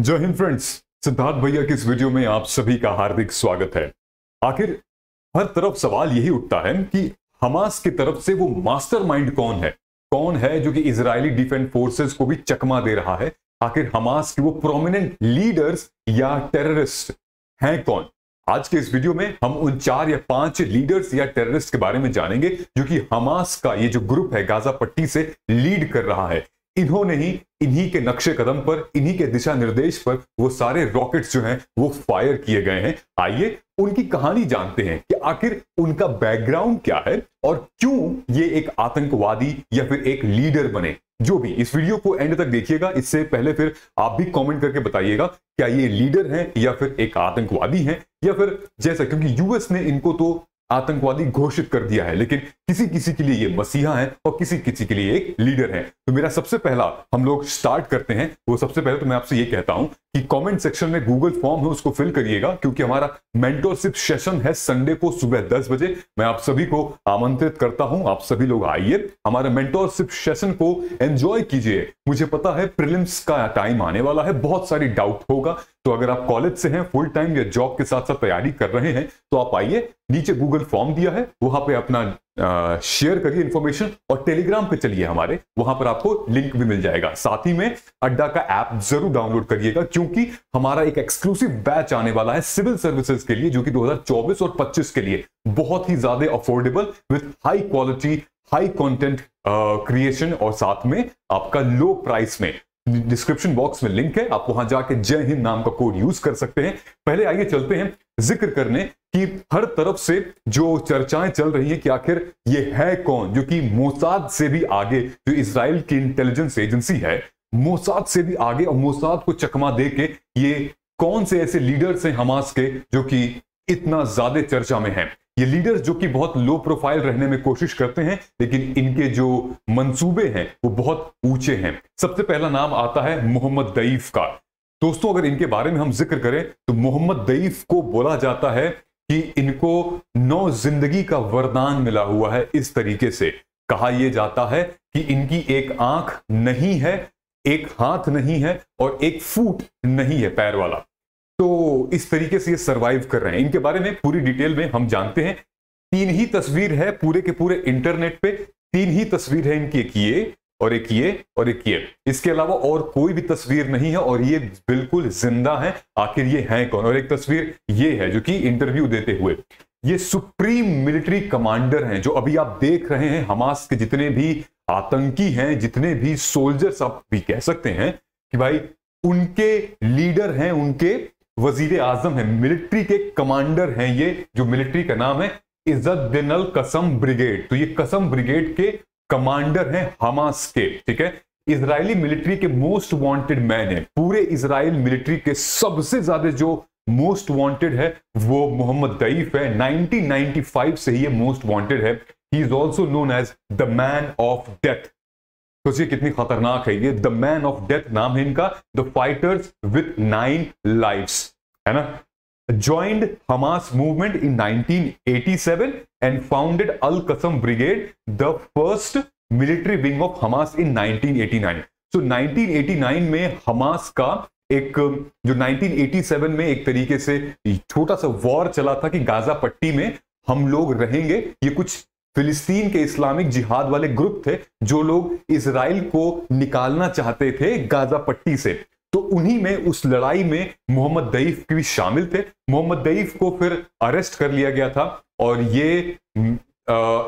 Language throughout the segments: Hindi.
जय हिंद फ्रेंड्स सिद्धार्थ भैया की इस वीडियो में आप सभी का हार्दिक स्वागत है आखिर हर तरफ सवाल यही उठता है कि हमास की तरफ से वो मास्टरमाइंड कौन है कौन है जो कि इजरायली डिफेंस फोर्सेस को भी चकमा दे रहा है आखिर हमास के वो प्रोमिनेंट लीडर्स या टेररिस्ट हैं कौन आज के इस वीडियो में हम उन चार या पांच लीडर्स या टेररिस्ट के बारे में जानेंगे जो कि हमास का ये जो ग्रुप है गाजा पट्टी से लीड कर रहा है इन्होंने ही इन्हीं के नक्शे कदम पर इन्हीं के दिशा निर्देश पर वो सारे रॉकेट्स जो हैं वो फायर किए गए हैं आइए उनकी कहानी जानते हैं कि आखिर उनका बैकग्राउंड क्या है और क्यों ये एक आतंकवादी या फिर एक लीडर बने जो भी इस वीडियो को एंड तक देखिएगा इससे पहले फिर आप भी कमेंट करके बताइएगा क्या ये लीडर हैं या फिर एक आतंकवादी हैं या फिर जैसा क्योंकि यूएस ने इनको तो आतंकवादी घोषित कर दिया है लेकिन किसी किसी के लिए ये मसीहा है और किसी किसी के लिए एक लीडर है तो मेरा सबसे पहला हम लोग स्टार्ट करते हैं वो सबसे पहले तो मैं आपसे ये कहता हूं कि कमेंट सेक्शन में गूगल फॉर्म है उसको फिल करिएगा क्योंकि हमारा मेंटोरशिप सेशन है संडे को सुबह दस बजे मैं आप सभी को आमंत्रित करता हूं आप सभी लोग आइए हमारे मेंटोरशिप सेशन को एंजॉय कीजिए मुझे पता है प्रिलिम्स का टाइम आने वाला है बहुत सारी डाउट होगा तो अगर आप कॉलेज से हैं फुल टाइम या जॉब के साथ साथ तैयारी कर रहे हैं तो आप आइए नीचे गूगल फॉर्म दिया है वहां पे अपना शेयर करिए इंफॉर्मेशन और टेलीग्राम पे चलिए हमारे वहां पर आपको लिंक भी मिल जाएगा साथ ही में अड्डा का ऐप जरूर डाउनलोड करिएगा क्योंकि हमारा एक एक्सक्लूसिव बैच आने वाला है सिविल सर्विसेज के लिए जो कि 2024 और 25 के लिए बहुत ही ज्यादा affordable with high quality high content creation और साथ में आपका लो प्राइस में डिस्क्रिप्शन बॉक्स में लिंक है आप वहां जाके जय हिंद नाम का कोड यूज कर सकते हैं पहले आइए चलते हैं जिक्र करने कि हर तरफ से जो चर्चाएं चल रही हैं कि आखिर ये है कौन जो कि मोसाद से भी आगे जो इसराइल की इंटेलिजेंस एजेंसी है मोसाद से भी आगे और मोसाद को चकमा दे के ये कौन से ऐसे लीडर्स हैं हमास के जो कि इतना ज्यादा चर्चा में है ये लीडर जो कि बहुत लो प्रोफाइल रहने में कोशिश करते हैं लेकिन इनके जो मंसूबे हैं वो बहुत ऊंचे हैं सबसे पहला नाम आता है मोहम्मद दईफ का दोस्तों अगर इनके बारे में हम जिक्र करें तो मोहम्मद दईफ को बोला जाता है कि इनको नौ जिंदगी का वरदान मिला हुआ है इस तरीके से कहा यह जाता है कि इनकी एक आंख नहीं है एक हाथ नहीं है और एक फूट नहीं है पैर वाला तो इस तरीके से ये सर्वाइव कर रहे हैं इनके बारे में पूरी डिटेल में हम जानते हैं तीन ही तस्वीर है पूरे के पूरे इंटरनेट पे तीन ही तस्वीर है इनकी एक ये और एक ये और एक ये इसके अलावा और कोई भी तस्वीर नहीं है और ये बिल्कुल जिंदा है आखिर ये है कौन और एक तस्वीर ये है जो कि इंटरव्यू देते हुए ये सुप्रीम मिलिट्री कमांडर हैं जो अभी आप देख रहे हैं हमास के जितने भी आतंकी हैं जितने भी सोल्जर्स आप भी कह सकते हैं कि भाई उनके लीडर हैं उनके वजीर आजम है मिलिट्री के कमांडर हैं ये जो मिलिट्री का नाम है इज्जत दिनल कसम ब्रिगेड तो ये कसम ब्रिगेड के कमांडर हैं हमास के ठीक है इसराइली मिलिट्री के मोस्ट वांटेड मैन है पूरे इसराइल मिलिट्री के सबसे ज्यादा जो मोस्ट वांटेड है वो मोहम्मद दईफ है 1995 से ही ये मोस्ट वांटेड है he is also known as the man of death तो ये कितनी खतरनाक है ये द मैन ऑफ डेथ नाम है इनका the fighters with nine life है ना joined Hamas movement in 1987 and founded al Qassam brigade the first military wing of Hamas in 1989 so so, 1989 में हमास का एक जो 1987 में एक तरीके से छोटा सा वॉर चला था कि गाजा पट्टी में हम लोग रहेंगे ये कुछ फिलिस्तीन के इस्लामिक जिहाद वाले ग्रुप थे जो लोग इसराइल को निकालना चाहते थे गाजा पट्टी से तो उन्हीं में उस लड़ाई में मोहम्मद दईफ भी शामिल थे मोहम्मद दईफ को फिर अरेस्ट कर लिया गया था और ये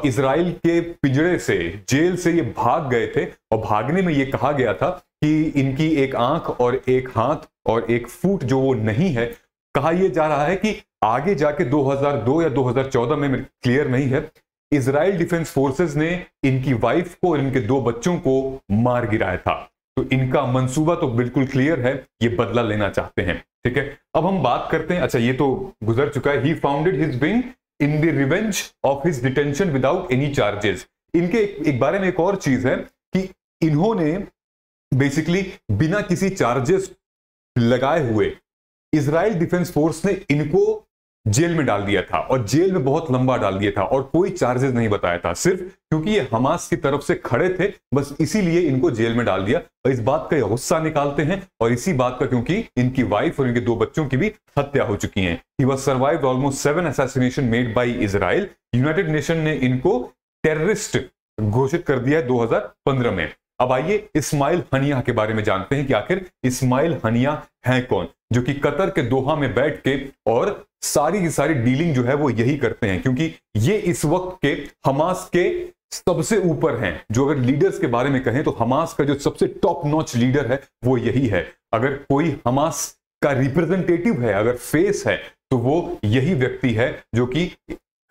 इसराइल के पिंजरे से जेल से ये भाग गए थे और भागने में ये कहा गया था कि इनकी एक आंख और एक हाथ और एक फूट जो वो नहीं है कहा यह जा रहा है कि आगे जाके 2002 या 2014 में क्लियर नहीं है इसराइल डिफेंस फोर्सेस ने इनकी वाइफ को और इनके दो बच्चों को मार गिराया था तो इनका मंसूबा तो बिल्कुल क्लियर है ये बदला लेना चाहते हैं ठीक है अब हम बात करते हैं अच्छा ये तो गुजर चुका है he founded his wing in the revenge of his detention without any charges इनके एक, एक बारे में एक और चीज है कि इन्होंने बेसिकली बिना किसी चार्जेस लगाए हुए इसराइल डिफेंस फोर्स ने इनको जेल में डाल दिया था और जेल में बहुत लंबा डाल दिया था और कोई चार्जेस नहीं बताया था सिर्फ क्योंकि ये हमास की तरफ से खड़े थे बस इसीलिए इनको जेल में डाल दिया और इस बात का गुस्सा निकालते हैं और इसी बात का क्योंकि इनकी वाइफ और इनके दो बच्चों की भी हत्या हो चुकी है he was survive almost seven assassination made by Israel United Nation ने इनको टेररिस्ट घोषित कर दिया है 2015 में अब आइए इस्माइल हनिया के बारे में जानते हैं कि आखिर इस्माइल हनिया है कौन जो कि कतर के दोहा में बैठ के और सारी की सारी डीलिंग जो है वो यही करते हैं क्योंकि ये इस वक्त के हमास के सबसे ऊपर हैं जो अगर लीडर्स के बारे में कहें तो हमास का जो सबसे टॉप नॉच लीडर है वो यही है अगर कोई हमास का रिप्रेजेंटेटिव है अगर फेस है तो वो यही व्यक्ति है जो कि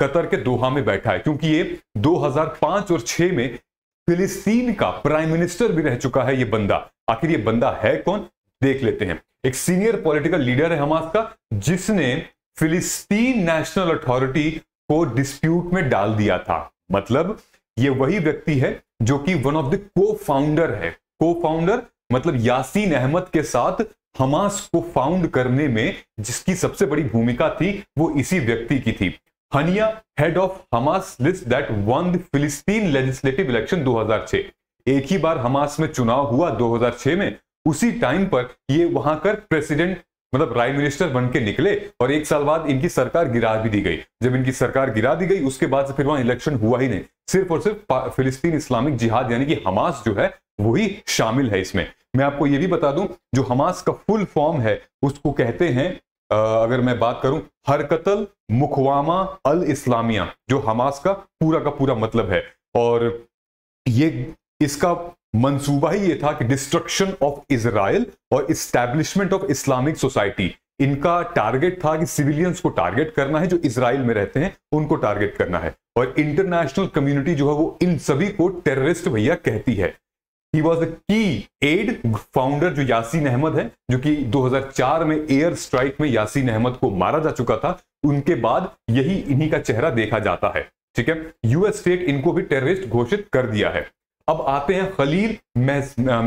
कतर के दोहा में बैठा है क्योंकि ये 2005 और 6 में फिलिस्तीन का प्राइम मिनिस्टर भी रह चुका है ये बंदा आखिर ये बंदा है कौन देख लेते हैं एक सीनियर पॉलिटिकल लीडर है हमास का जिसने फिलिस्तीन नेशनल अथॉरिटी को डिस्प्यूट में डाल दिया था मतलब ये वही व्यक्ति है जो कि one of the co founder है को फाउंडर मतलब यासीन अहमद के साथ हमास को फाउंड करने में जिसकी सबसे बड़ी भूमिका थी वो इसी व्यक्ति की थी Haniyeh head of Hamas list that won फिलिस्तीन लेजिस्लेटिव इलेक्शन 2006 एक ही बार हमास में चुनाव हुआ 2006 में उसी टाइम पर ये वहां कर प्रेसिडेंट मतलब प्राइम मिनिस्टर बन के निकले और एक साल बाद इनकी सरकार गिरा भी दी गई जब इनकी सरकार गिरा दी गई उसके बाद से फिर वहां इलेक्शन हुआ ही नहीं सिर्फ और सिर्फ फिलिस्तीन इस्लामिक जिहाद यानी कि हमास जो है वही शामिल है इसमें मैं आपको ये भी बता दूं जो हमास का फुल फॉर्म है उसको कहते हैं अगर मैं बात करूं हरकतल मुखवामा अल इस्लामिया जो हमास का पूरा का पूरा मतलब है और ये इसका मंसूबा ही ये था कि डिस्ट्रक्शन ऑफ इसराइल और इस्टेब्लिशमेंट ऑफ इस्लामिक सोसाइटी इनका टारगेट था कि सिविलियंस को टारगेट करना है जो इसराइल में रहते हैं उनको टारगेट करना है और इंटरनेशनल कम्युनिटी जो है वो इन सभी को टेररिस्ट भैया कहती है ही वॉज की एड फाउंडर जो यासीन अहमद है जो कि 2004 में एयर स्ट्राइक में यासीन अहमद को मारा जा चुका था उनके बाद यही इन्हीं का चेहरा देखा जाता है ठीक है यूएस स्टेट इनको भी टेररिस्ट घोषित कर दिया है अब आते हैं खलील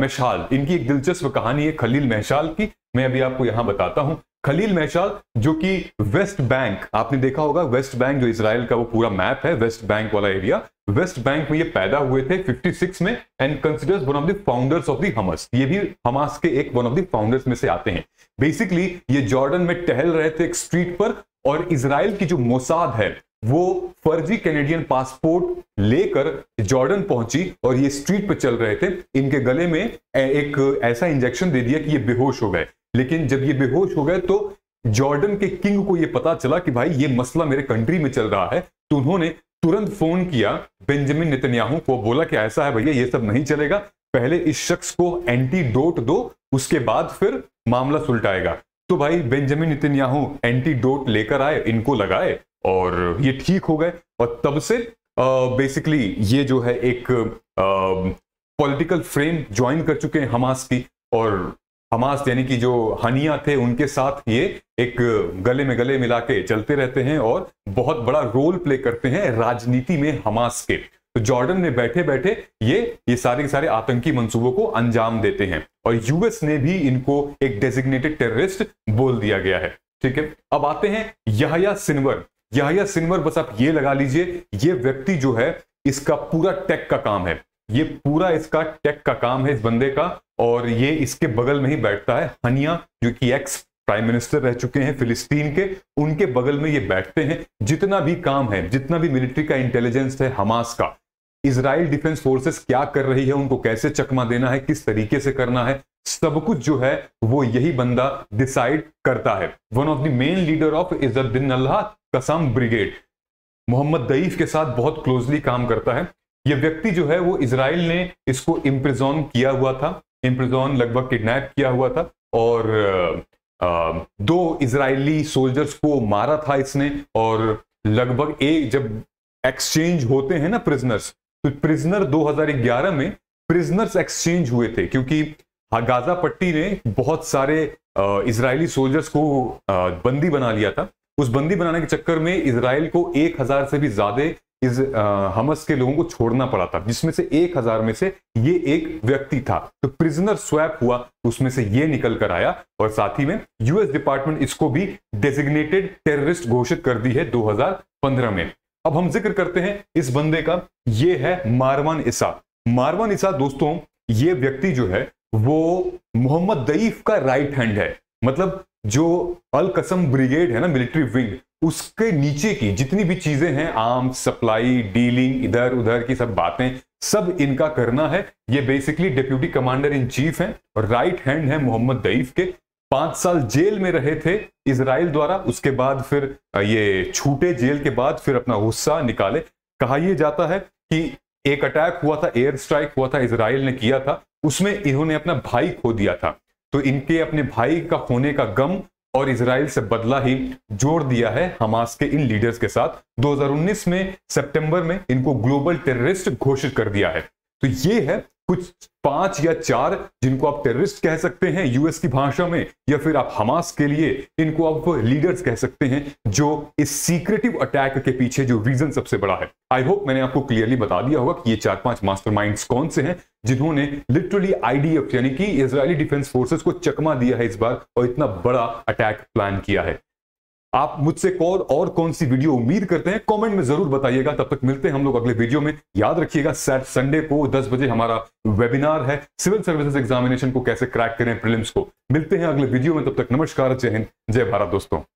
मैशाल इनकी एक दिलचस्प कहानी है खलील महशाल की मैं अभी आपको यहां बताता हूं खलील महशाल जो कि वेस्ट बैंक आपने देखा होगा वेस्ट बैंक जो इसराइल का वो पूरा मैप है वेस्ट बैंक वाला एरिया वेस्ट बैंक में ये पैदा हुए थे 56 में and considers one of the founders of the Hamas ये भी हमास के एक वन ऑफ द फाउंडर्स में से आते हैं बेसिकली ये जॉर्डन में टहल रहे थे एक स्ट्रीट पर और इसराइल की जो मोसाद है वो फर्जी कैनेडियन पासपोर्ट लेकर जॉर्डन पहुंची और ये स्ट्रीट पर चल रहे थे इनके गले में एक ऐसा इंजेक्शन दे दिया कि ये बेहोश हो गए लेकिन जब ये बेहोश हो गए तो जॉर्डन के किंग को ये पता चला कि भाई ये मसला मेरे कंट्री में चल रहा है तो उन्होंने तुरंत फोन किया बेंजामिन नितन्याहू को बोला कि ऐसा है भैया ये सब नहीं चलेगा पहले इस शख्स को एंटीडोट दो उसके बाद फिर मामला सुलटाएगा तो भाई बेंजामिन नितिनयाहू एंटीडोट लेकर आए इनको लगाए और ये ठीक हो गए और तब से बेसिकली ये जो है एक पॉलिटिकल फ्रेम ज्वाइन कर चुके हैं हमास की और हमास यानी कि जो हनिया थे उनके साथ ये एक गले में गले मिला के चलते रहते हैं और बहुत बड़ा रोल प्ले करते हैं राजनीति में हमास के तो जॉर्डन में बैठे बैठे ये ये सारे के सारे आतंकी मंसूबों को अंजाम देते हैं और यूएस ने भी इनको एक डेजिग्नेटेड टेररिस्ट बोल दिया गया है ठीक है अब आते हैं यहाया सिनवर याहिया सिन्वर बस आप ये लगा लीजिए ये व्यक्ति जो है इसका पूरा टेक का काम है ये पूरा इसका टेक का काम है इस बंदे का और ये इसके बगल में ही बैठता है हनिया जो कि एक्स प्राइम मिनिस्टर रह चुके हैं फिलिस्तीन के उनके बगल में ये बैठते हैं जितना भी काम है जितना भी मिलिट्री का इंटेलिजेंस है हमास का इसराइल डिफेंस फोर्सेस क्या कर रही है उनको कैसे चकमा देना है किस तरीके से करना है सब कुछ जो है वो यही बंदा डिसाइड करता है one of the main leader of Izzuddin al Qassam brigade Mohammad दईफ के साथ बहुत क्लोजली काम करता है यह व्यक्ति जो है वो इसराइल ने इसको इम्प्रिजॉन किया हुआ था इम्प्रिजॉन लगभग किडनैप किया हुआ था और आ, दो इसराइली सोल्जर्स को मारा था इसने और लगभग एक जब एक्सचेंज होते हैं ना प्रिजनर्स तो प्रिजनर 2011 में प्रिजनर्स एक्सचेंज हुए थे क्योंकि गाजा पट्टी ने बहुत सारे इसराइली सोल्जर्स को बंदी बना लिया था उस बंदी बनाने के चक्कर में इसराइल को एक हजार से भी ज्यादा इस हमस के लोगों को छोड़ना पड़ा था जिसमें से एक हजार में से ये एक व्यक्ति था तो प्रिजनर स्वैप हुआ उसमें से ये निकल कर आया और साथ ही में यूएस डिपार्टमेंट इसको भी डेजिग्नेटेड टेररिस्ट घोषित कर दी है 2015 में अब हम जिक्र करते हैं इस बंदे का ये है मारवान ईसा मारवान ईसा दोस्तों ये व्यक्ति जो है वो मोहम्मद दईफ का राइट हैंड है मतलब जो अल कसम ब्रिगेड है ना मिलिट्री विंग उसके नीचे की जितनी भी चीजें हैं आर्म सप्लाई डीलिंग इधर उधर की सब बातें सब इनका करना है ये basically deputy commander in chief हैं और राइट हैंड है मोहम्मद दईफ के पांच साल जेल में रहे थे इसराइल द्वारा उसके बाद फिर ये छूटे जेल के बाद फिर अपना गुस्सा निकाले कहा यह जाता है कि एक अटैक हुआ था एयर स्ट्राइक हुआ था इसराइल ने किया था उसमें इन्होंने अपना भाई खो दिया था तो इनके अपने भाई का होने का गम और इसराइल से बदला ही जोड़ दिया है हमास के इन लीडर्स के साथ 2019 में सितंबर में इनको ग्लोबल टेररिस्ट घोषित कर दिया है तो ये है कुछ पांच या चार जिनको आप टेररिस्ट कह सकते हैं यूएस की भाषा में या फिर आप हमास के लिए इनको आप लीडर्स कह सकते हैं जो इस सीक्रेटिव अटैक के पीछे जो रीजन सबसे बड़ा है आई होप मैंने आपको क्लियरली बता दिया होगा कि ये चार पांच मास्टरमाइंड्स कौन से हैं जिन्होंने लिटरली आईडीएफ यानी कि इसराइली डिफेंस फोर्सेस को चकमा दिया है इस बार और इतना बड़ा अटैक प्लान किया है आप मुझसे कौन और कौन सी वीडियो उम्मीद करते हैं कमेंट में जरूर बताइएगा तब तक मिलते हैं हम लोग अगले वीडियो में याद रखिएगा सैट संडे को 10 बजे हमारा वेबिनार है सिविल सर्विसेज एग्जामिनेशन को कैसे क्रैक करें प्रीलिम्स को मिलते हैं अगले वीडियो में तब तक नमस्कार जय हिंद जय भारत दोस्तों